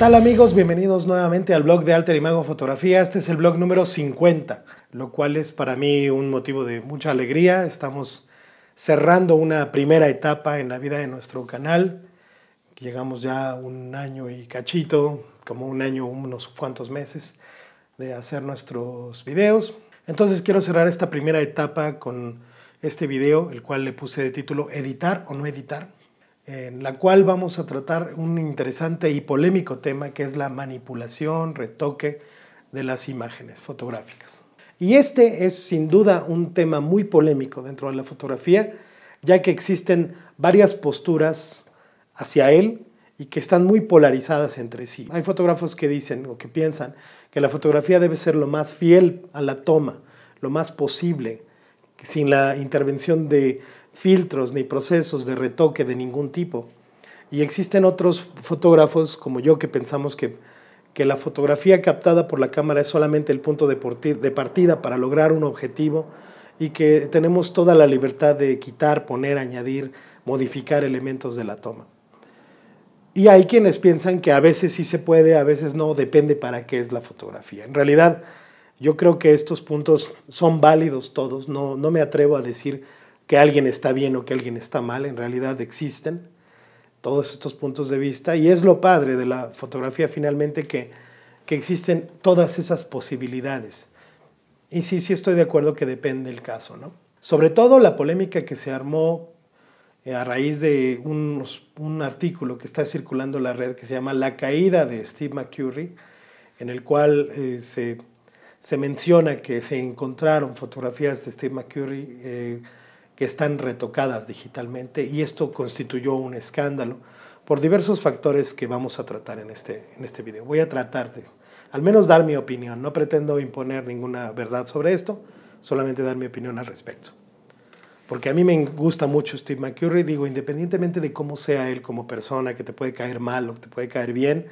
tal amigos? Bienvenidos nuevamente al blog de Alter mago Fotografía. Este es el blog número 50, lo cual es para mí un motivo de mucha alegría. Estamos cerrando una primera etapa en la vida de nuestro canal. Llegamos ya un año y cachito, como un año, unos cuantos meses de hacer nuestros videos. Entonces quiero cerrar esta primera etapa con este video, el cual le puse de título Editar o no editar en la cual vamos a tratar un interesante y polémico tema que es la manipulación, retoque de las imágenes fotográficas. Y este es sin duda un tema muy polémico dentro de la fotografía, ya que existen varias posturas hacia él y que están muy polarizadas entre sí. Hay fotógrafos que dicen o que piensan que la fotografía debe ser lo más fiel a la toma, lo más posible, sin la intervención de filtros ni procesos de retoque de ningún tipo. Y existen otros fotógrafos como yo que pensamos que, la fotografía captada por la cámara es solamente el punto de, partida para lograr un objetivo y que tenemos toda la libertad de quitar, poner, añadir, modificar elementos de la toma. Y hay quienes piensan que a veces sí se puede, a veces no, depende para qué es la fotografía. En realidad, yo creo que estos puntos son válidos todos, no, no me atrevo a decir que alguien está bien o que alguien está mal, en realidad existen todos estos puntos de vista y es lo padre de la fotografía finalmente que, existen todas esas posibilidades. Y sí, sí estoy de acuerdo que depende el caso, ¿no? Sobre todo la polémica que se armó eh, a raíz de un, artículo que está circulando en la red que se llama La caída de Steve McCurry, en el cual eh, se, menciona que se encontraron fotografías de Steve McCurry eh, que están retocadas digitalmente y esto constituyó un escándalo por diversos factores que vamos a tratar en este, en este video. Voy a tratar de al menos dar mi opinión, no pretendo imponer ninguna verdad sobre esto, solamente dar mi opinión al respecto. Porque a mí me gusta mucho Steve McCurry, digo, independientemente de cómo sea él como persona, que te puede caer mal o que te puede caer bien,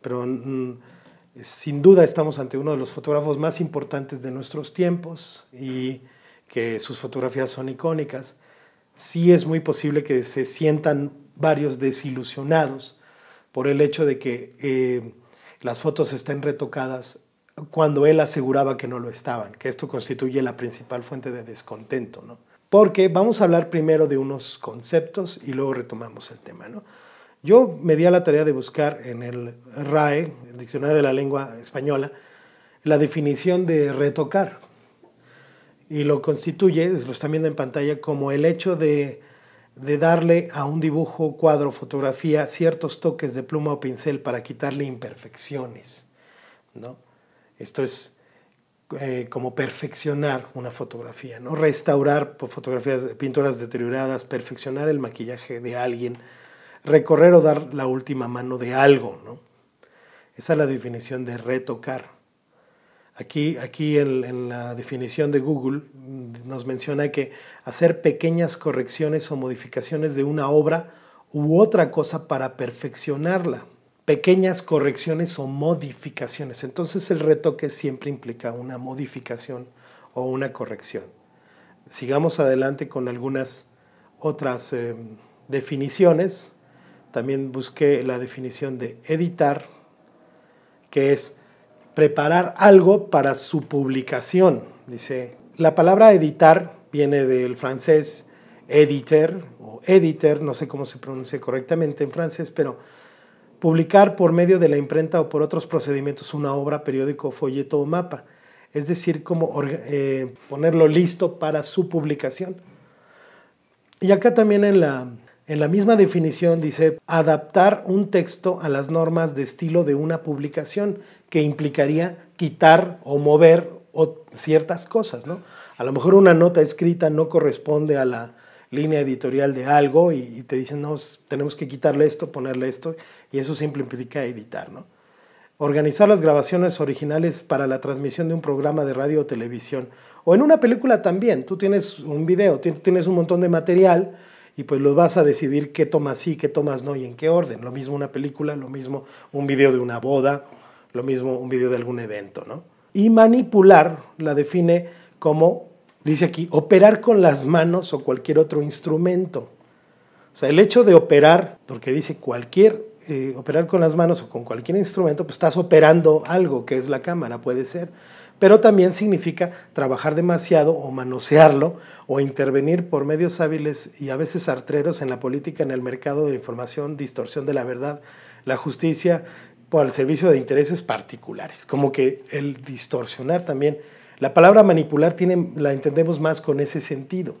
pero mm, sin duda estamos ante uno de los fotógrafos más importantes de nuestros tiempos y que sus fotografías son icónicas, sí es muy posible que se sientan varios desilusionados por el hecho de que eh, las fotos estén retocadas cuando él aseguraba que no lo estaban, que esto constituye la principal fuente de descontento, ¿no? Porque vamos a hablar primero de unos conceptos y luego retomamos el tema, ¿no? Yo me di a la tarea de buscar en el RAE, el Diccionario de la Lengua Española, la definición de retocar, y lo constituye, lo está viendo en pantalla, como el hecho de, darle a un dibujo, cuadro, fotografía ciertos toques de pluma o pincel para quitarle imperfecciones. ¿no? Esto es eh, como perfeccionar una fotografía, ¿no? restaurar fotografías, pinturas deterioradas, perfeccionar el maquillaje de alguien, recorrer o dar la última mano de algo. Esa es la definición de retocar. Aquí, aquí en la definición de Google mm, nos menciona que hacer pequeñas correcciones o modificaciones de una obra u otra cosa para perfeccionarla. Pequeñas correcciones o modificaciones. Entonces el retoque siempre implica una modificación o una corrección. Sigamos adelante con algunas otras eh, definiciones. También busqué la definición de editar, que es preparar algo para su publicación. Dice, la palabra editar viene del francés editor o editor, no sé cómo se pronuncia correctamente en francés, pero publicar por medio de la imprenta o por otros procedimientos una obra, periódico, folleto o mapa. Es decir, como eh, ponerlo listo para su publicación. Y acá también en la, en la misma definición dice adaptar un texto a las normas de estilo de una publicación que implicaría quitar o mover o ciertas cosas, ¿no? A lo mejor una nota escrita no corresponde a la línea editorial de algo y, te dicen, no, tenemos que quitarle esto, ponerle esto, y eso siempre implica editar, ¿no? Organizar las grabaciones originales para la transmisión de un programa de radio o televisión, o en una película también, tú tienes un video, tienes un montón de material, y pues los vas a decidir qué tomas sí, qué tomas no y en qué orden. Lo mismo una película, lo mismo un video de una boda, lo mismo un video de algún evento, ¿no? Y manipular la define como, dice aquí, operar con las manos o cualquier otro instrumento. O sea, el hecho de operar, porque dice cualquier, eh, operar con las manos o con cualquier instrumento, pues estás operando algo, que es la cámara, puede ser. Pero también significa trabajar demasiado o manosearlo o intervenir por medios hábiles y a veces artreros en la política, en el mercado de información, distorsión de la verdad, la justicia, por el servicio de intereses particulares. Como que el distorsionar también. La palabra manipular tiene, la entendemos más con ese sentido.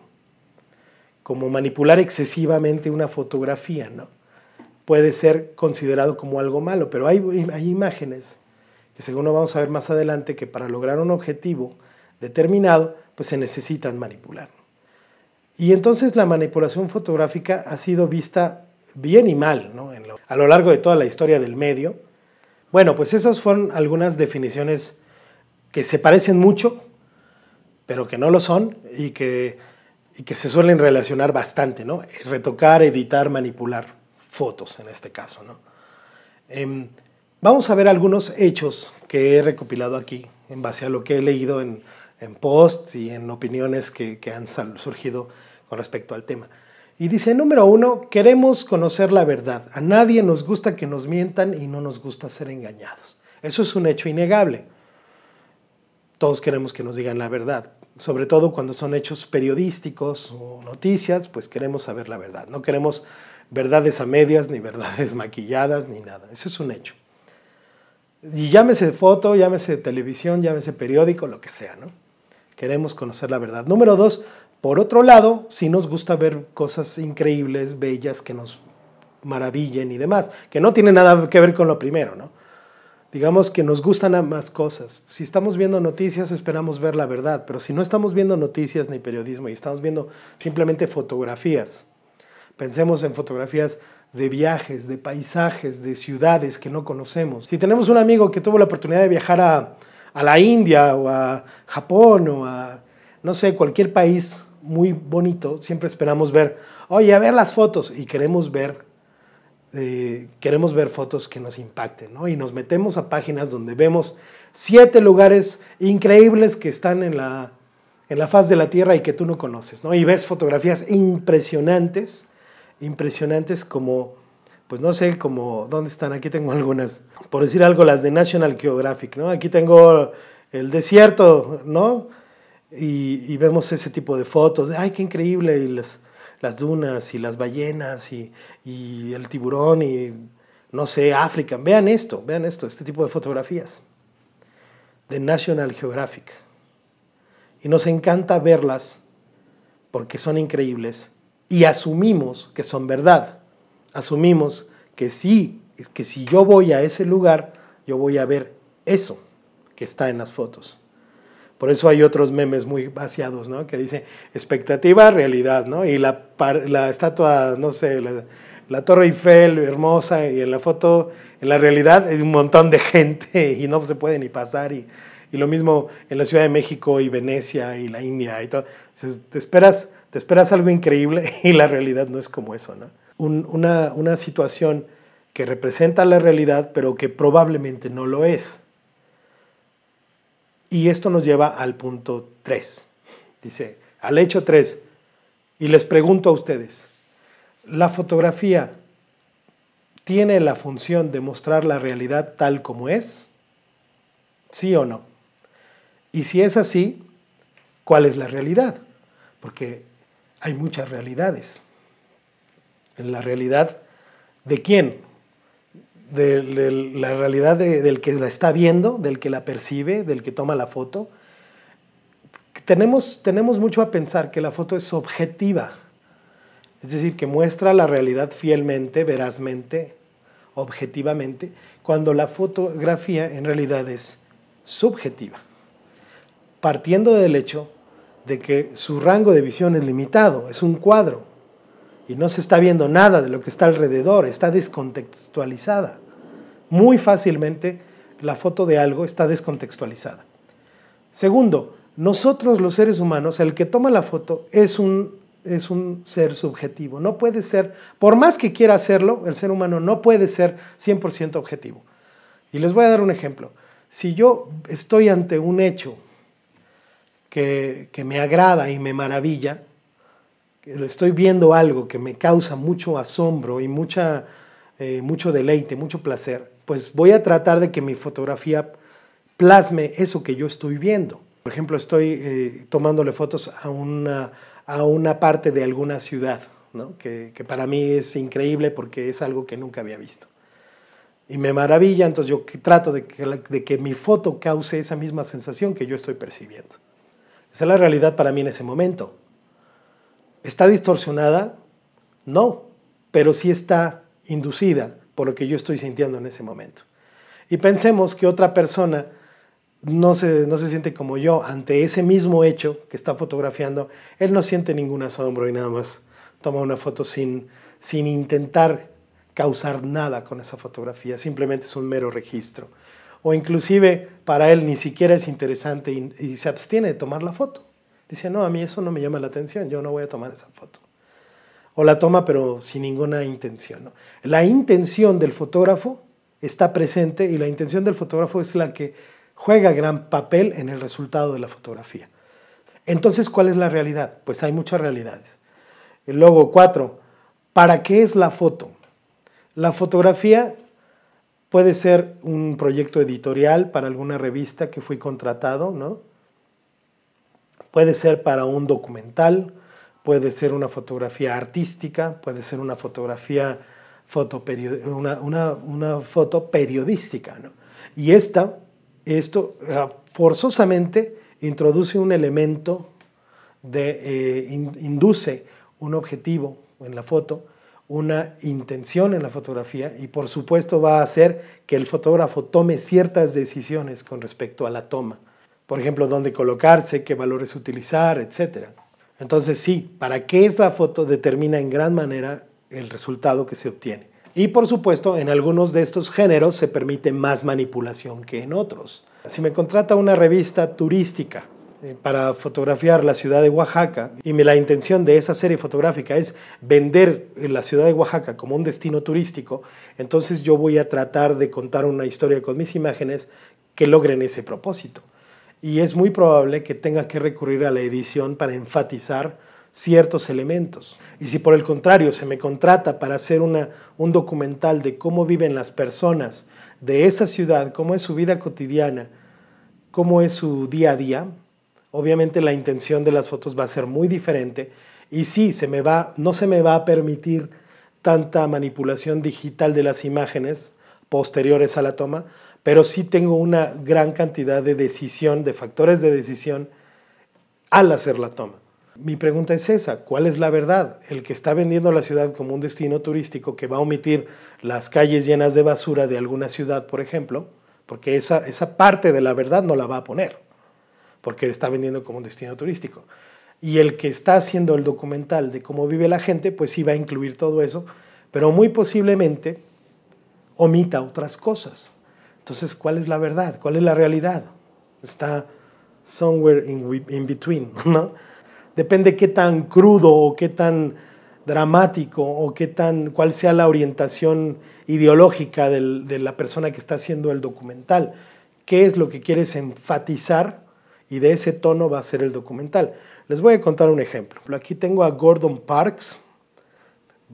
Como manipular excesivamente una fotografía, ¿no? Puede ser considerado como algo malo, pero hay, hay imágenes que según lo vamos a ver más adelante, que para lograr un objetivo determinado, pues se necesitan manipular. Y entonces la manipulación fotográfica ha sido vista bien y mal ¿no? a lo largo de toda la historia del medio, bueno, pues esas fueron algunas definiciones que se parecen mucho, pero que no lo son y que, se suelen relacionar bastante, ¿no? Retocar, editar, manipular fotos en este caso, ¿no? Em, vamos a ver algunos hechos que he recopilado aquí en base a lo que he leído en, posts y en opiniones que han surgido con respecto al tema. Y dice, número uno, queremos conocer la verdad. A nadie nos gusta que nos mientan y no nos gusta ser engañados. Eso es un hecho innegable. Todos queremos que nos digan la verdad. Sobre todo cuando son hechos periodísticos o noticias, pues queremos saber la verdad. No queremos verdades a medias, ni verdades maquilladas, ni nada. Eso es un hecho. Y llámese foto, llámese televisión, llámese periódico, lo que sea, ¿no? Queremos conocer la verdad. Número dos, por otro lado, si nos gusta ver cosas increíbles, bellas, que nos maravillen y demás, que no tiene nada que ver con lo primero, ¿no? Digamos que nos gustan más cosas. Si estamos viendo noticias, esperamos ver la verdad, pero si no estamos viendo noticias ni periodismo y estamos viendo simplemente fotografías, pensemos en fotografías de viajes, de paisajes, de ciudades que no conocemos. Si tenemos un amigo que tuvo la oportunidad de viajar a, a la India o a Japón o a, no sé, cualquier país muy bonito, siempre esperamos ver, oye, a ver las fotos y queremos ver, eh, queremos ver fotos que nos impacten, ¿no? Y nos metemos a páginas donde vemos siete lugares increíbles que están en la, en la faz de la Tierra y que tú no conoces, ¿no? Y ves fotografías impresionantes, impresionantes como, pues no sé, como, ¿dónde están? Aquí tengo algunas, por decir algo, las de National Geographic, ¿no? Aquí tengo el desierto, ¿no? y, y, vemos ese tipo de fotos, ay, qué increíble, y las, las dunas y las ballenas y, y, el tiburón y no sé, África. Vean esto, vean esto, este tipo de fotografías de National Geographic. Y nos encanta verlas porque son increíbles y asumimos que son verdad. Asumimos que sí, que si yo voy a ese lugar, yo voy a ver eso que está en las fotos. Por eso hay otros memes muy vaciados, ¿no? Que dice expectativa, realidad, Y la, estatua, no sé, la, Torre Eiffel hermosa y en la foto, en la realidad, hay un montón de gente y no se puede ni pasar. Y, y lo mismo en la Ciudad de México y Venecia y la India y todo. te, esperas, te esperas algo increíble y la realidad no es como eso, ¿no? una, una situación que representa la realidad, pero que probablemente no lo es. Y esto nos lleva al punto 3. Dice, al hecho 3. Y les pregunto a ustedes, ¿la fotografía tiene la función de mostrar la realidad tal como es? ¿Sí o no? Y si es así, ¿cuál es la realidad? Porque hay muchas realidades. En la realidad de quién? de, la realidad del que la está viendo, del que la percibe, del que toma la foto. Tenemos, tenemos mucho a pensar que la foto es objetiva, es decir, que muestra la realidad fielmente, verazmente, objetivamente, cuando la fotografía en realidad es subjetiva, partiendo del hecho de que su rango de visión es limitado, es un cuadro, y no se está viendo nada de lo que está alrededor, está descontextualizada muy fácilmente la foto de algo está descontextualizada. Segundo, nosotros los seres humanos, el que toma la foto es un, es un ser subjetivo. No puede ser, por más que quiera hacerlo, el ser humano no puede ser 100% objetivo. Y les voy a dar un ejemplo. Si yo estoy ante un hecho que, me agrada y me maravilla, estoy viendo algo que me causa mucho asombro y mucha, eh, mucho deleite, mucho placer, pues voy a tratar de que mi fotografía plasme eso que yo estoy viendo. Por ejemplo, estoy eh, tomándole fotos a una, parte de alguna ciudad, que, para mí es increíble porque es algo que nunca había visto. Y me maravilla, entonces yo trato de que, de que mi foto cause esa misma sensación que yo estoy percibiendo. Esa es la realidad para mí en ese momento. ¿Está distorsionada? No, pero sí está inducida por lo que yo estoy sintiendo en ese momento. Y pensemos que otra persona no se, no se siente como yo ante ese mismo hecho que está fotografiando, él no siente ningún asombro y nada más toma una foto sin, sin intentar causar nada con esa fotografía, simplemente es un mero registro. O inclusive para él ni siquiera es interesante y se abstiene de tomar la foto. Dice, no, a mí eso no me llama la atención, yo no voy a tomar esa foto o la toma pero sin ninguna intención. La intención del fotógrafo está presente y la intención del fotógrafo es la que juega gran papel en el resultado de la fotografía. Entonces, ¿cuál es la realidad? Pues hay muchas realidades. luego, cuatro, ¿para qué es la foto? La fotografía puede ser un proyecto editorial para alguna revista que fui contratado, ¿no? Puede ser para un documental, puede ser una fotografía artística, puede ser una fotografía una, foto periodística. Y esta, esto ah, forzosamente introduce un elemento de, eh, induce un objetivo en la foto, una intención en la fotografía y por supuesto va a hacer que el fotógrafo tome ciertas decisiones con respecto a la toma. Por ejemplo, dónde colocarse, qué valores utilizar, etcétera. Entonces sí, para qué es la foto determina en gran manera el resultado que se obtiene. Y por supuesto, en algunos de estos géneros se permite más manipulación que en otros. Si me contrata una revista turística eh, para fotografiar la ciudad de Oaxaca y la intención de esa serie fotográfica es vender eh, la ciudad de Oaxaca como un destino turístico, entonces yo voy a tratar de contar una historia con mis imágenes que logren ese propósito y es muy probable que tenga que recurrir a la edición para enfatizar ciertos elementos. Y si por el contrario se me contrata para hacer una, un documental de cómo viven las personas de esa ciudad, cómo es su vida cotidiana, cómo es su día a día, obviamente la intención de las fotos va a ser muy diferente y sí, se me va, no se me va a permitir tanta manipulación digital de las imágenes posteriores a la toma, pero sí tengo una gran cantidad de decisión, de factores de decisión al hacer la toma. Mi pregunta es esa, ¿cuál es la verdad? El que está vendiendo la ciudad como un destino turístico que va a omitir las calles llenas de basura de alguna ciudad, por ejemplo, porque esa, esa parte de la verdad no la va a poner, porque está vendiendo como un destino turístico. Y el que está haciendo el documental de cómo vive la gente, pues sí va a incluir todo eso, pero muy posiblemente omita otras cosas. Entonces, ¿cuál es la verdad? ¿Cuál es la realidad? Está somewhere in, between, ¿no? Depende qué tan crudo o qué tan dramático o qué tan, cuál sea la orientación ideológica de la persona que está haciendo el documental. ¿Qué es lo que quieres enfatizar? Y de ese tono va a ser el documental. Les voy a contar un ejemplo. Aquí tengo a Gordon Parks.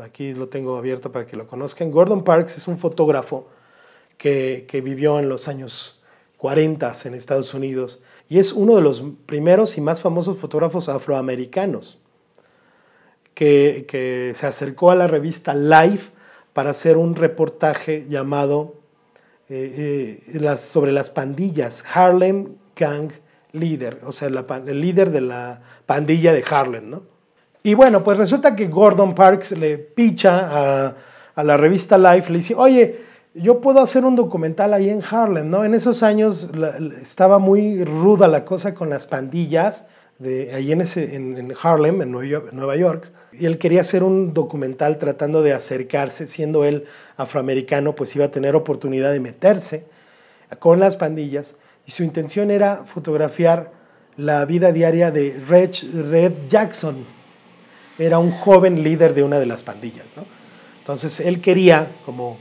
Aquí lo tengo abierto para que lo conozcan. Gordon Parks es un fotógrafo que, vivió en los años 40 en Estados Unidos y es uno de los primeros y más famosos fotógrafos afroamericanos que, se acercó a la revista Life para hacer un reportaje llamado eh, eh, sobre las pandillas, Harlem Gang Leader, o sea, el líder de la pandilla de Harlem. ¿no? Y bueno, pues resulta que Gordon Parks le picha a, a la revista Life, le dice, oye, yo puedo hacer un documental ahí en Harlem, ¿no? En esos años estaba muy ruda la cosa con las pandillas de ahí en, Harlem, en Nueva, York, y él quería hacer un documental tratando de acercarse, siendo él afroamericano, pues iba a tener oportunidad de meterse con las pandillas, y su intención era fotografiar la vida diaria de Red Jackson. Era un joven líder de una de las pandillas, ¿no? Entonces él quería como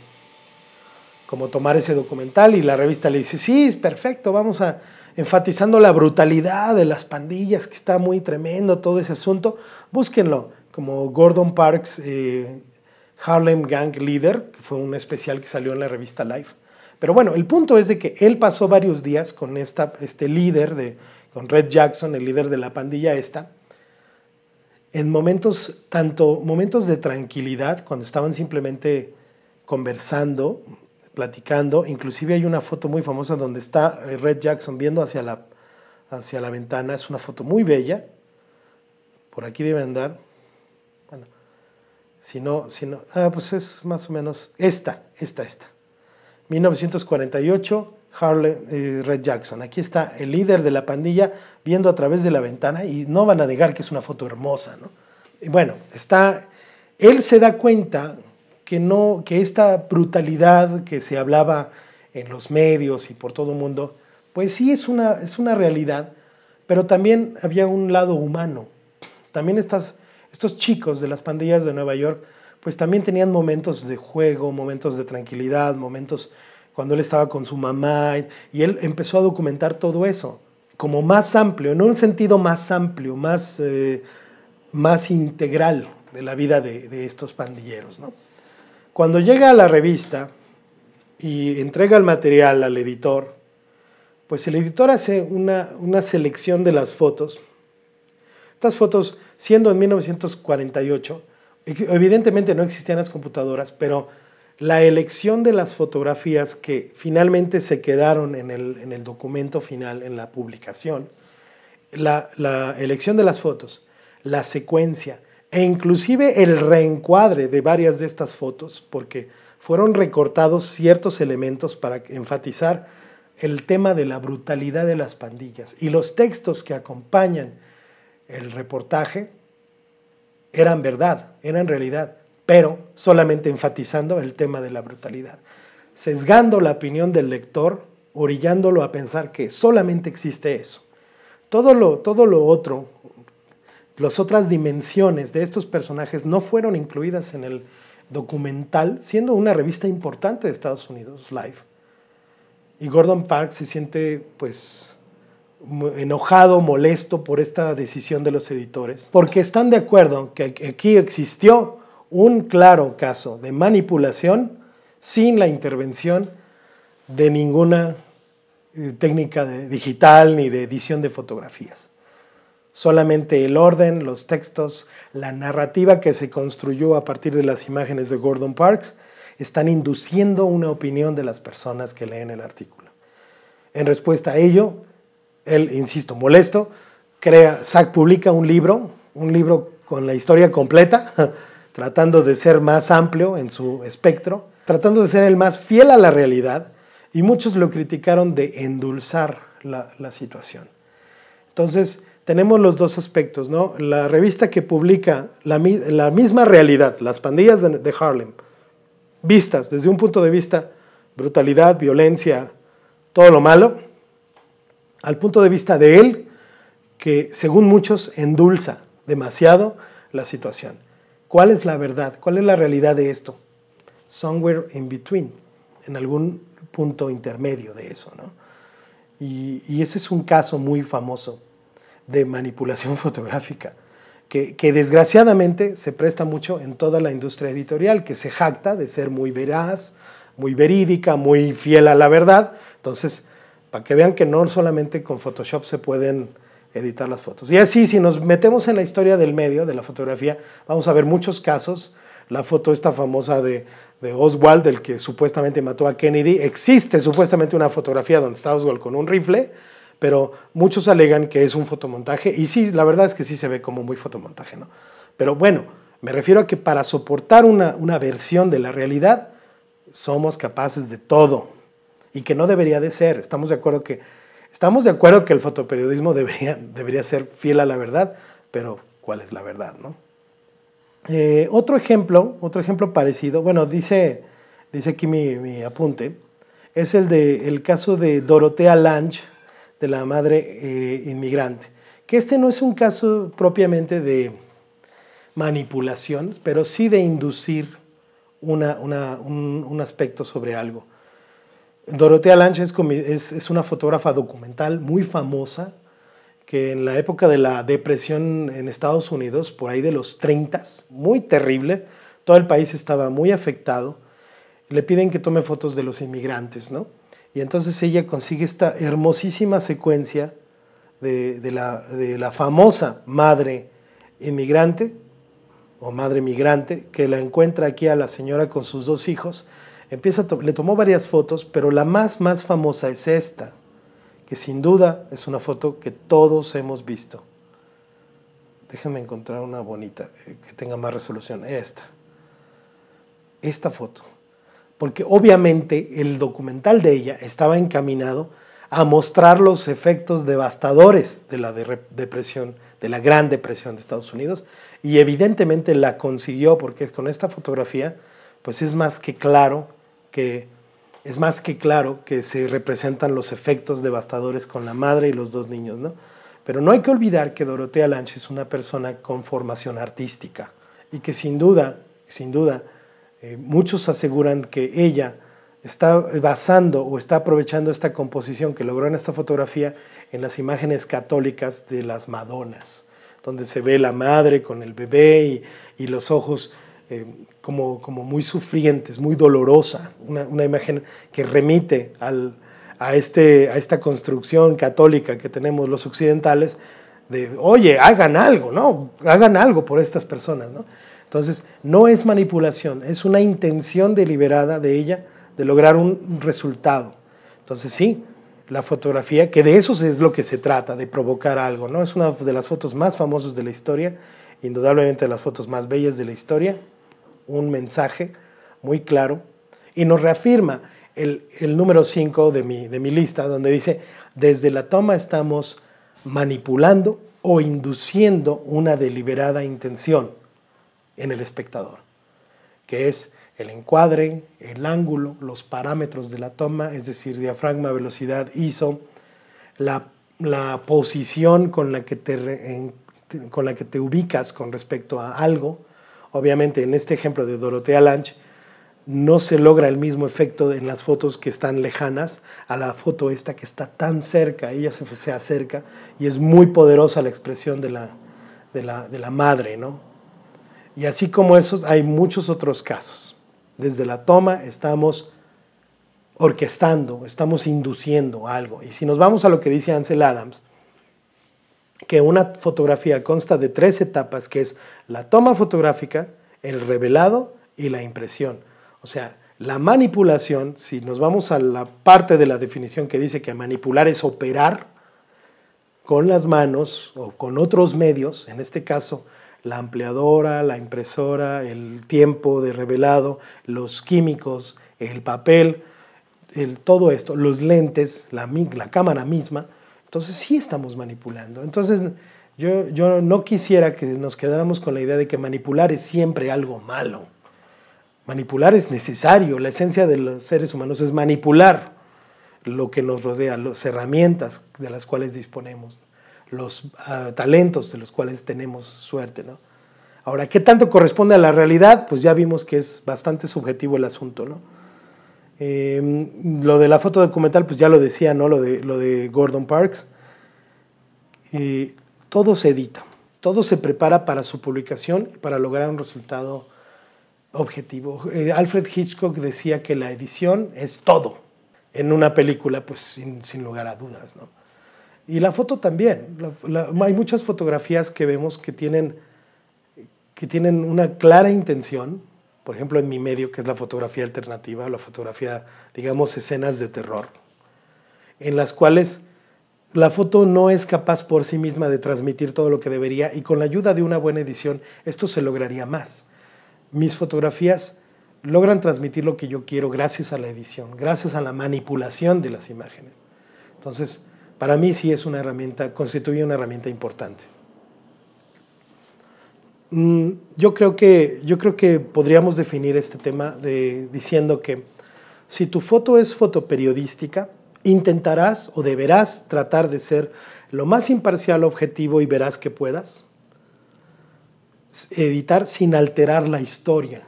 como tomar ese documental y la revista le dice, sí, es perfecto, vamos a enfatizando la brutalidad de las pandillas, que está muy tremendo todo ese asunto, búsquenlo, como Gordon Parks, eh, Harlem Gang Leader, que fue un especial que salió en la revista Life. Pero bueno, el punto es de que él pasó varios días con esta, este líder, de, con Red Jackson, el líder de la pandilla esta, en momentos, tanto momentos de tranquilidad, cuando estaban simplemente conversando, platicando. Inclusive hay una foto muy famosa donde está eh, Red Jackson viendo hacia la, hacia la ventana. Es una foto muy bella. Por aquí debe andar. Bueno, si no, si no. Ah, pues es más o menos esta, esta, esta. 1948, Harley eh, Red Jackson. Aquí está el líder de la pandilla viendo a través de la ventana y no van a negar que es una foto hermosa, ¿no? Y bueno, está... Él se da cuenta que, no, que esta brutalidad que se hablaba en los medios y por todo el mundo, pues sí es una, realidad, pero también había un lado humano. También estos chicos de las pandillas de Nueva York, pues también tenían momentos de juego, momentos de tranquilidad, momentos cuando él estaba con su mamá, y él empezó a documentar todo eso, como más amplio, en un sentido más amplio, más, eh, más integral de la vida de, de estos pandilleros, ¿no? Cuando llega a la revista y entrega el material al editor, pues el editor hace una, selección de las fotos. Estas fotos, siendo en 1948, evidentemente no existían las computadoras, pero la elección de las fotografías que finalmente se quedaron en el, documento final, en la publicación, la, la, elección de las fotos, la secuencia, e inclusive el reencuadre de varias de estas fotos, porque fueron recortados ciertos elementos para enfatizar el tema de la brutalidad de las pandillas. Y los textos que acompañan el reportaje eran verdad, eran realidad, pero solamente enfatizando el tema de la brutalidad, sesgando la opinión del lector, orillándolo a pensar que solamente existe eso. Todo lo, todo lo otro, las otras dimensiones de estos personajes no fueron incluidas en el documental, siendo una revista importante de Estados Unidos, Life. Y Gordon Parks se siente pues enojado, molesto por esta decisión de los editores, porque están de acuerdo que aquí existió un claro caso de manipulación sin la intervención de ninguna eh, técnica digital ni de edición de fotografías. Solamente el orden, los textos, la narrativa que se construyó a partir de las imágenes de Gordon Parks están induciendo una opinión de las personas que leen el artículo. En respuesta a ello, él, insisto, molesto, crea, Zach publica un libro, un libro con la historia completa, tratando de ser más amplio en su espectro, tratando de ser el más fiel a la realidad, y muchos lo criticaron de endulzar la situación. Entonces, tenemos los dos aspectos, ¿no? La revista que publica la, misma realidad, las pandillas de, Harlem, vistas desde un punto de vista brutalidad, violencia, todo lo malo, al punto de vista de él, que según muchos endulza demasiado la situación. ¿Cuál es la verdad? ¿Cuál es la realidad de esto? Somewhere in between, en algún punto intermedio de eso, ¿no? y ese es un caso muy famoso de manipulación fotográfica, que, desgraciadamente se presta mucho en toda la industria editorial, que se jacta de ser muy veraz, muy verídica, muy fiel a la verdad. Entonces, para que vean que no solamente con Photoshop se pueden editar las fotos. Y así, si nos metemos en la historia del medio, de la fotografía, vamos a ver muchos casos. La foto esta famosa de, de Oswald, del que supuestamente mató a Kennedy, existe supuestamente una fotografía donde está Oswald con un rifle pero muchos alegan que es un fotomontaje y sí, la verdad es que sí se ve como muy fotomontaje, ¿no? Pero bueno, me refiero a que para soportar una, versión de la realidad somos capaces de todo y que no debería de ser. Estamos de acuerdo que, estamos de acuerdo que el fotoperiodismo debería, debería ser fiel a la verdad, pero ¿cuál es la verdad, no? Eh, otro ejemplo, otro ejemplo parecido, bueno, dice, dice aquí mi, apunte, es el, de, el caso de Dorotea Lange, de la madre eh, inmigrante. Que este no es un caso propiamente de manipulación, pero sí de inducir un, aspecto sobre algo. Dorotea Lange es, es, una fotógrafa documental muy famosa que en la época de la depresión en Estados Unidos, por ahí de los 30, muy terrible, todo el país estaba muy afectado, le piden que tome fotos de los inmigrantes, ¿no? Y entonces ella consigue esta hermosísima secuencia de, la, famosa madre inmigrante o madre migrante que la encuentra aquí a la señora con sus dos hijos. Empieza le tomó varias fotos, pero la más, más famosa es esta, que sin duda es una foto que todos hemos visto. Déjenme encontrar una bonita, eh, que tenga más resolución. Esta. Esta foto porque obviamente el documental de ella estaba encaminado a mostrar los efectos devastadores de la depresión, de la Gran Depresión de Estados Unidos, y evidentemente la consiguió porque con esta fotografía, pues es más que claro que es más que claro que se representan los efectos devastadores con la madre y los dos niños, ¿no? Pero no hay que olvidar que Dorotea Lange es una persona con formación artística y que sin duda, sin duda, eh, muchos aseguran que ella está basando o está aprovechando esta composición que logró en esta fotografía en las imágenes católicas de las Madonas, donde se ve la madre con el bebé y, los ojos eh, como, como, muy sufrientes, muy dolorosa, una, una imagen que remite al, a, este, a esta construcción católica que tenemos los occidentales de, oye, hagan algo, ¿no? Hagan algo por estas personas, ¿no? Entonces, no es manipulación, es una intención deliberada de ella de lograr un resultado. Entonces, sí, la fotografía, que de eso es lo que se trata, de provocar algo, ¿no? Es una de las fotos más famosas de la historia, indudablemente de las fotos más bellas de la historia, un mensaje muy claro y nos reafirma el, número 5 de mi, de mi lista, donde dice, desde la toma estamos manipulando o induciendo una deliberada intención en el espectador, que es el encuadre, el ángulo, los parámetros de la toma, es decir, diafragma, velocidad, ISO, la, la posición con la, que te, con la que te ubicas con respecto a algo. Obviamente, en este ejemplo de Dorotea Lange, no se logra el mismo efecto en las fotos que están lejanas a la foto esta que está tan cerca, ella se, se acerca y es muy poderosa la expresión de la, de la, de la madre, ¿no? Y así como esos, hay muchos otros casos. Desde la toma estamos orquestando, estamos induciendo algo. Y si nos vamos a lo que dice Ansel Adams, que una fotografía consta de tres etapas, que es la toma fotográfica, el revelado y la impresión. O sea, la manipulación, si nos vamos a la parte de la definición que dice que manipular es operar con las manos o con otros medios, en este caso la ampliadora, la impresora, el tiempo de revelado, los químicos, el papel, todo esto, los lentes, la, la cámara misma. Entonces sí estamos manipulando. Entonces yo, yo no quisiera que nos quedáramos con la idea de que manipular es siempre algo malo. Manipular es necesario. La esencia de los seres humanos es manipular lo que nos rodea, las herramientas de las cuales disponemos los ah, talentos de los cuales tenemos suerte. ¿no? Ahora, ¿qué tanto corresponde a la realidad? Pues ya vimos que es bastante subjetivo el asunto. ¿no? Em, lo de la foto documental, pues ya lo decía, ¿no? lo, de, lo de Gordon Parks. todo se edita, todo se prepara para su publicación y para lograr un resultado objetivo. Eh, Alfred Hitchcock decía que la edición es todo en una película, pues sin, sin lugar a dudas. ¿no? Y la foto también. hay muchas fotografías que vemos que tienen, que tienen una clara intención, por ejemplo en mi medio, que es la fotografía alternativa, la fotografía, digamos, escenas de terror, en las cuales la foto no es capaz por sí misma de transmitir todo lo que debería y con la ayuda de una buena edición esto se lograría más. Mis fotografías logran transmitir lo que yo quiero gracias a la edición, gracias a la manipulación de las imágenes. Entonces, para mí sí es una herramienta, constituye una herramienta importante. Mm, yo creo, que, yo creo que podríamos definir este tema diciendo que si tu foto es fotoperiodística, intentarás o deberás tratar de ser lo más imparcial, objetivo y verás que puedas. Editar sin alterar la historia.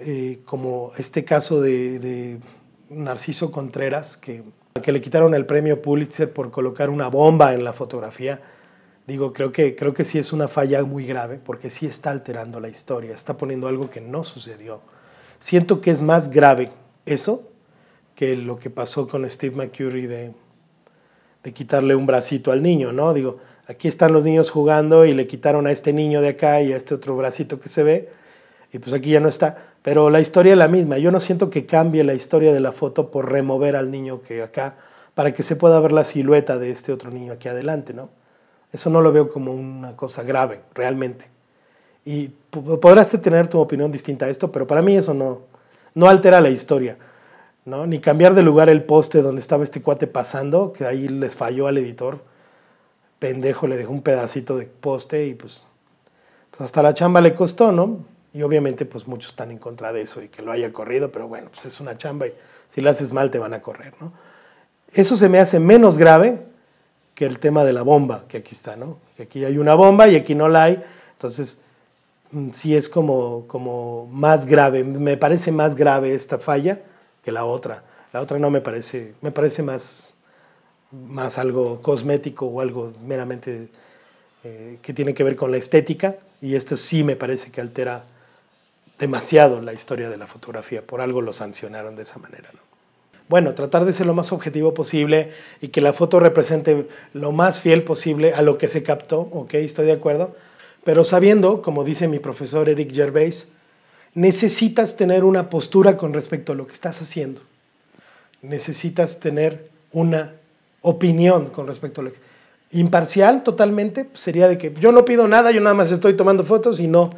Eh, como este caso de Narciso Contreras, que que le quitaron el premio Pulitzer por colocar una bomba en la fotografía, digo, creo que, creo que sí es una falla muy grave, porque sí está alterando la historia, está poniendo algo que no sucedió. Siento que es más grave eso que lo que pasó con Steve McCurry de, de quitarle un bracito al niño, ¿no? Digo, aquí están los niños jugando y le quitaron a este niño de acá y a este otro bracito que se ve, y pues aquí ya no está pero la historia es la misma. Yo no siento que cambie la historia de la foto por remover al niño que acá, para que se pueda ver la silueta de este otro niño aquí adelante, ¿no? Eso no lo veo como una cosa grave, realmente. Y podrás tener tu opinión distinta a esto, pero para mí eso no, no altera la historia, ¿no? Ni cambiar de lugar el poste donde estaba este cuate pasando, que ahí les falló al editor. Pendejo, le dejó un pedacito de poste y pues, pues hasta la chamba le costó, ¿no? Y obviamente, pues muchos están en contra de eso y que lo haya corrido, pero bueno, pues es una chamba y si la haces mal te van a correr, Eso se me hace menos grave que el tema de la bomba, que aquí está, ¿no? aquí hay una bomba y aquí no la hay. Entonces, mm, sí es como, como más grave, me parece más grave esta falla que la otra. La otra no me parece, me parece más, más algo cosmético o algo meramente eh, que tiene que ver con la estética y esto sí me parece que altera demasiado la historia de la fotografía, por algo lo sancionaron de esa manera. ¿no? Bueno, tratar de ser lo más objetivo posible y que la foto represente lo más fiel posible a lo que se captó, ok, estoy de acuerdo, pero sabiendo, como dice mi profesor Eric Gervais, necesitas tener una postura con respecto a lo que estás haciendo, necesitas tener una opinión con respecto a lo que... Imparcial totalmente, pues, sería de que yo no pido nada, yo nada más estoy tomando fotos y no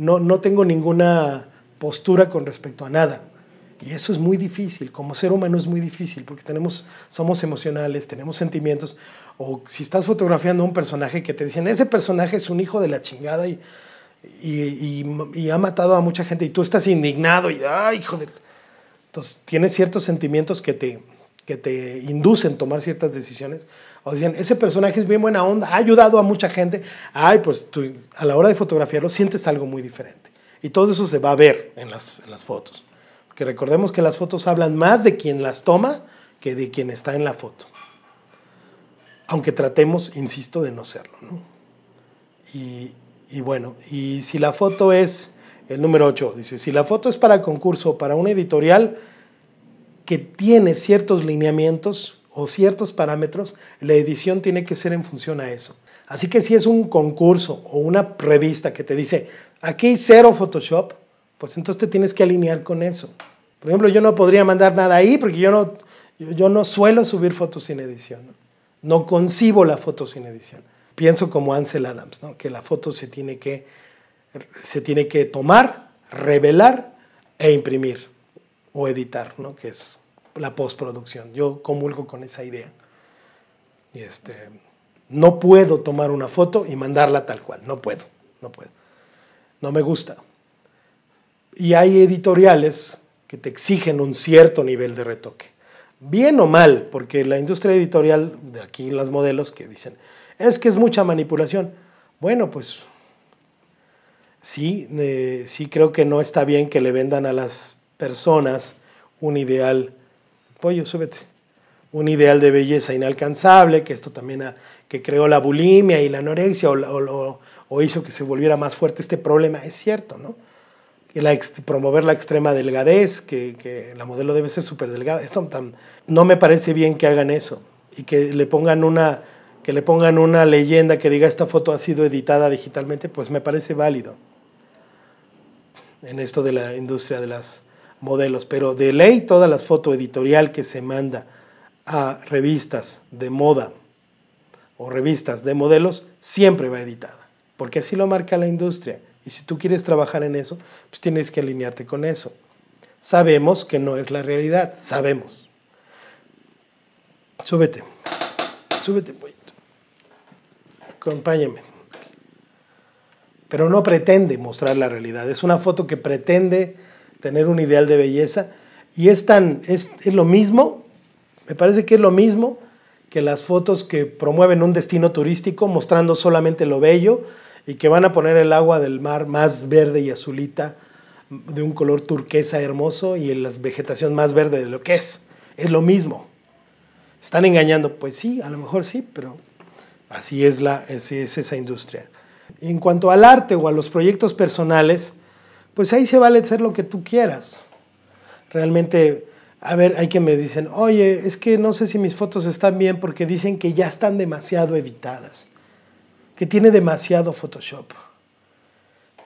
no, tengo ninguna postura con respecto a nada. Y eso es muy difícil, como ser humano es muy difícil, porque tenemos, somos emocionales, tenemos sentimientos, o si estás fotografiando a un personaje que te dicen, ese personaje es un hijo de la chingada y, y, ha matado a mucha gente, y tú estás indignado, y, hijo de... Entonces, tienes ciertos sentimientos que te, que te inducen a tomar ciertas decisiones. O dicen, ese personaje es bien buena onda, ha ayudado a mucha gente. Ay, pues a la hora de fotografiarlo sientes algo muy diferente. Y todo eso se va a ver en las, fotos. Que recordemos que las fotos hablan más de quien las toma que de quien está en la foto. Aunque tratemos, insisto, de no serlo. Y, bueno, y si la foto es, el número 8 dice, si la foto es para concurso o para una editorial, que tiene ciertos lineamientos o ciertos parámetros, la edición tiene que ser en función a eso. Así que si es un concurso o una revista que te dice, aquí cero Photoshop, pues entonces te tienes que alinear con eso. Por ejemplo, yo no podría mandar nada ahí porque yo no, yo, no suelo subir fotos sin edición. ¿no? concibo la foto sin edición. Pienso como Ansel Adams, ¿no? que la foto se tiene que, se tiene que tomar, revelar e imprimir o editar, ¿no? que es la postproducción. Yo comulgo con esa idea. Y este, no puedo tomar una foto y mandarla tal cual, no puedo, no puedo. No me gusta. Y hay editoriales que te exigen un cierto nivel de retoque. Bien o mal, porque la industria editorial, de aquí las modelos que dicen, es que es mucha manipulación. Bueno, pues sí, eh, sí creo que no está bien que le vendan a las personas un ideal, pollo, súbete, un ideal de belleza inalcanzable, que esto también que creó la bulimia y la anorexia o, hizo que se volviera más fuerte este problema, es cierto, ¿no? Que promover la extrema delgadez, que, la modelo debe ser súper delgada, esto no me parece bien que hagan eso y que le pongan una que le pongan una leyenda que diga esta foto ha sido editada digitalmente, pues me parece válido en esto de la industria de las modelos, pero de ley todas las foto editorial que se manda a revistas de moda o revistas de modelos siempre va editada, porque así lo marca la industria. Y si tú quieres trabajar en eso, pues tienes que alinearte con eso. Sabemos que no es la realidad, sabemos. Súbete, súbete, poquito, Acompáñame. Pero no pretende mostrar la realidad, es una foto que pretende tener un ideal de belleza. Y es, tan, es, lo mismo, me parece que es lo mismo que las fotos que promueven un destino turístico mostrando solamente lo bello y que van a poner el agua del mar más verde y azulita de un color turquesa hermoso y la vegetación más verde de lo que es. Es lo mismo. ¿Están engañando? Pues sí, a lo mejor sí, pero así es, la, así es esa industria. En cuanto al arte o a los proyectos personales, pues ahí se vale hacer lo que tú quieras. Realmente, a ver, hay que me dicen, oye, es que no sé si mis fotos están bien porque dicen que ya están demasiado editadas, que tiene demasiado Photoshop.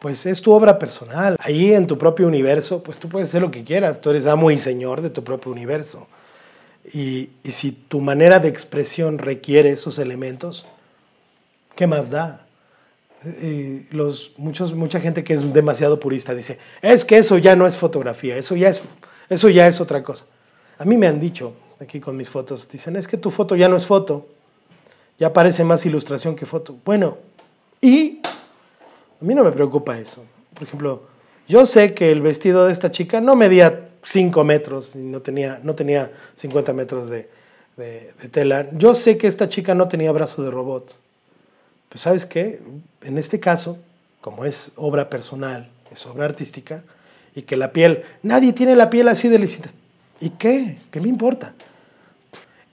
Pues es tu obra personal. Ahí en tu propio universo, pues tú puedes hacer lo que quieras. Tú eres amo y señor de tu propio universo. Y, y si tu manera de expresión requiere esos elementos, ¿qué más da? los, muchos, mucha gente que es demasiado purista dice, es que eso ya no es fotografía, eso ya es, eso ya es otra cosa. A mí me han dicho aquí con mis fotos, dicen, es que tu foto ya no es foto, ya parece más ilustración que foto. Bueno, y a mí no me preocupa eso. Por ejemplo, yo sé que el vestido de esta chica no medía 5 metros no tenía, no tenía 50 metros de, de tela. Yo sé que esta chica no tenía brazo de robot pues sabes qué, en este caso, como es obra personal, es obra artística, y que la piel, nadie tiene la piel así de lisita. ¿Y qué? ¿Qué me importa?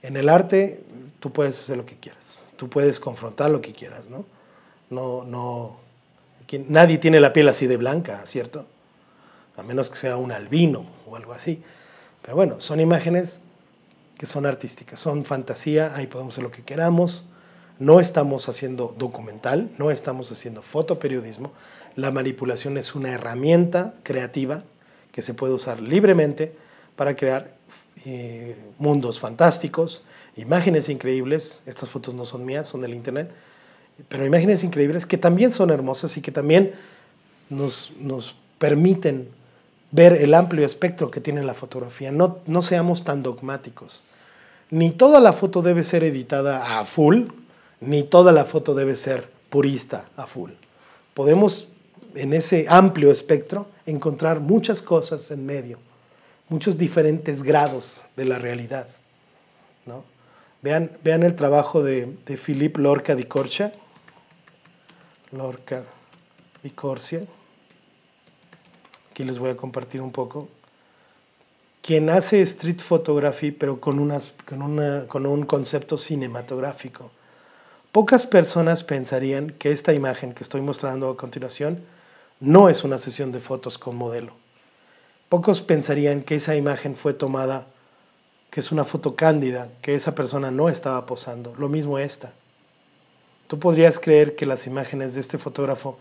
En el arte tú puedes hacer lo que quieras, tú puedes confrontar lo que quieras, ¿no? No, no, nadie tiene la piel así de blanca, ¿cierto? A menos que sea un albino o algo así. Pero bueno, son imágenes que son artísticas, son fantasía, ahí podemos hacer lo que queramos. No estamos haciendo documental, no estamos haciendo fotoperiodismo. La manipulación es una herramienta creativa que se puede usar libremente para crear eh, mundos fantásticos, imágenes increíbles. Estas fotos no son mías, son del Internet. Pero imágenes increíbles que también son hermosas y que también nos, permiten ver el amplio espectro que tiene la fotografía. No, no seamos tan dogmáticos. Ni toda la foto debe ser editada a full, ni toda la foto debe ser purista a full. Podemos en ese amplio espectro encontrar muchas cosas en medio, muchos diferentes grados de la realidad. ¿no? Vean, vean el trabajo de, de Philippe Lorca di Corcia. Lorca di Corcia. Aquí les voy a compartir un poco. Quien hace street photography, pero con, una, con un concepto cinematográfico Pocas personas pensarían que esta imagen que estoy mostrando a continuación no es una sesión de fotos con modelo. Pocos pensarían que esa imagen fue tomada, que es una foto cándida, que esa persona no estaba posando. Lo mismo esta. Tú podrías creer que las imágenes de este fotógrafo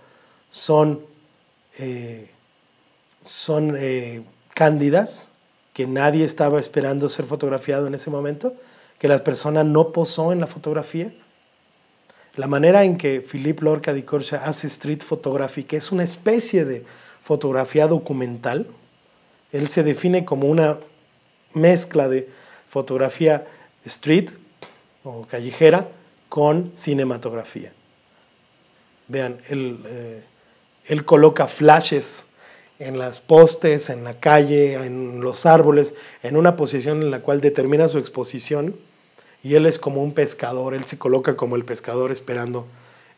son, eh, son eh, cándidas, que nadie estaba esperando ser fotografiado en ese momento, que la persona no posó en la fotografía, la manera en que Philippe Lorca de hace street photography, que es una especie de fotografía documental, él se define como una mezcla de fotografía street o callejera con cinematografía. Vean, él, eh, él coloca flashes en las postes, en la calle, en los árboles, en una posición en la cual determina su exposición y él es como un pescador, él se coloca como el pescador esperando,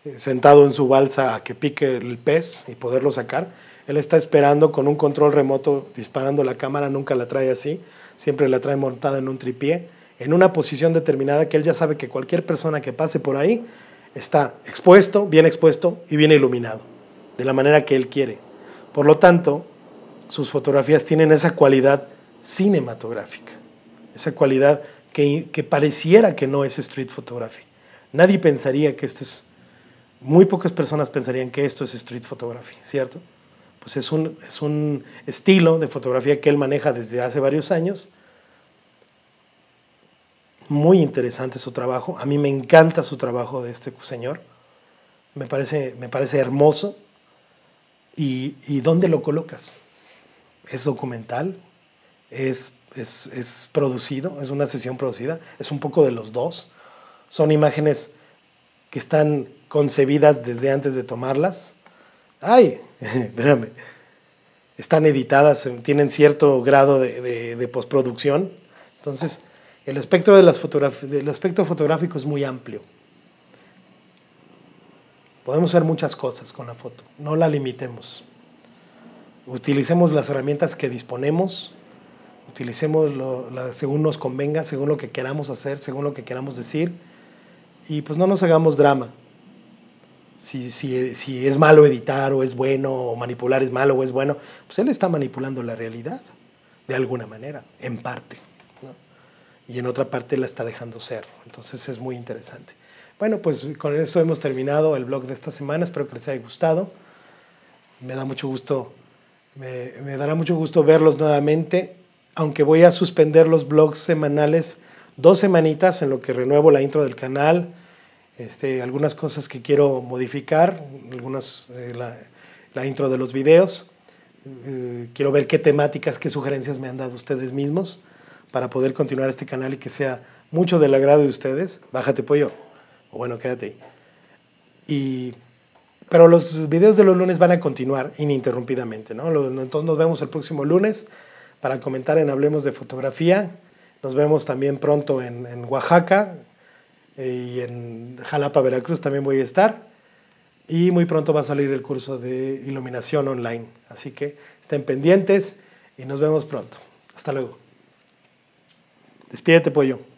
eh, sentado en su balsa a que pique el pez y poderlo sacar. Él está esperando con un control remoto disparando la cámara, nunca la trae así, siempre la trae montada en un tripié, en una posición determinada que él ya sabe que cualquier persona que pase por ahí está expuesto, bien expuesto y bien iluminado, de la manera que él quiere. Por lo tanto, sus fotografías tienen esa cualidad cinematográfica, esa cualidad que, pareciera que no es street photography. Nadie pensaría que esto es, muy pocas personas pensarían que esto es street photography, ¿cierto? Pues es un, es un estilo de fotografía que él maneja desde hace varios años. Muy interesante su trabajo. A mí me encanta su trabajo de este señor. Me parece, me parece hermoso. ¿Y, ¿Y dónde lo colocas? ¿Es documental? ¿Es es, producido, es una sesión producida, es un poco de los dos. Son imágenes que están concebidas desde antes de tomarlas. ¡Ay! Espérame. Están editadas, eh, tienen cierto grado de, de, postproducción. Entonces, el aspecto de las fotográfico es muy amplio. Podemos hacer muchas cosas con la foto, no la limitemos. Utilicemos las herramientas que disponemos utilicemos lo, según nos convenga, según lo que queramos hacer, según lo que queramos decir, y pues no nos hagamos drama. Si, si, si es malo editar o es bueno, o manipular es malo o es bueno, pues él está manipulando la realidad, de alguna manera, en parte. Y en otra parte la está dejando ser. Entonces es muy interesante. Bueno, pues con esto hemos terminado el blog de esta semana. Espero que les haya gustado. Me da mucho gusto, me, me dará mucho gusto verlos nuevamente aunque voy a suspender los blogs semanales dos semanitas en lo que renuevo la intro del canal, este, algunas cosas que quiero modificar, algunas, eh, la, intro de los videos. Eh, quiero ver qué temáticas, qué sugerencias me han dado ustedes mismos para poder continuar este canal y que sea mucho del agrado de ustedes. Bájate pollo, o bueno, quédate. Y, pero los videos de los lunes van a continuar ininterrumpidamente, ¿no? Entonces nos vemos el próximo lunes para comentar en Hablemos de Fotografía. Nos vemos también pronto en, Oaxaca eh, y en Jalapa, Veracruz también voy a estar. Y muy pronto va a salir el curso de iluminación online. Así que estén pendientes y nos vemos pronto. Hasta luego. Despídete, pollo.